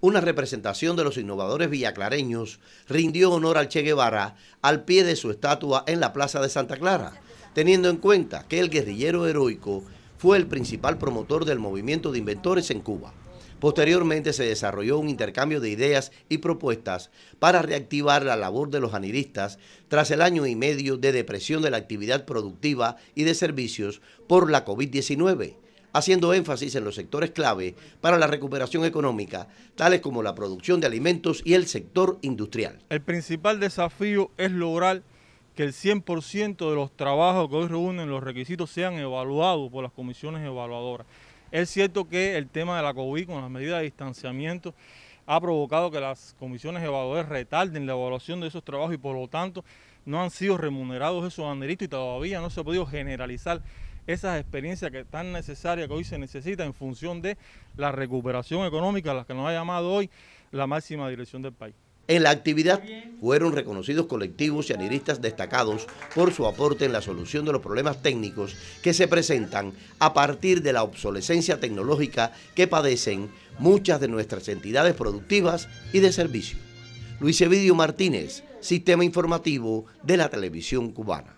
Una representación de los innovadores villaclareños rindió honor al Che Guevara al pie de su estatua en la Plaza de Santa Clara, teniendo en cuenta que el guerrillero heroico fue el principal promotor del movimiento de inventores en Cuba. Posteriormente se desarrolló un intercambio de ideas y propuestas para reactivar la labor de los aniristas tras el año y medio de depresión de la actividad productiva y de servicios por la COVID-19 haciendo énfasis en los sectores clave para la recuperación económica, tales como la producción de alimentos y el sector industrial. El principal desafío es lograr que el 100% de los trabajos que hoy reúnen los requisitos sean evaluados por las comisiones evaluadoras. Es cierto que el tema de la COVID con las medidas de distanciamiento ha provocado que las comisiones evaluadoras retarden la evaluación de esos trabajos y por lo tanto no han sido remunerados esos banderitos y todavía no se ha podido generalizar esas experiencias que tan necesarias que hoy se necesitan en función de la recuperación económica a la que nos ha llamado hoy la máxima dirección del país. En la actividad fueron reconocidos colectivos y analistas destacados por su aporte en la solución de los problemas técnicos que se presentan a partir de la obsolescencia tecnológica que padecen muchas de nuestras entidades productivas y de servicio. Luis Evidio Martínez, Sistema Informativo de la Televisión Cubana.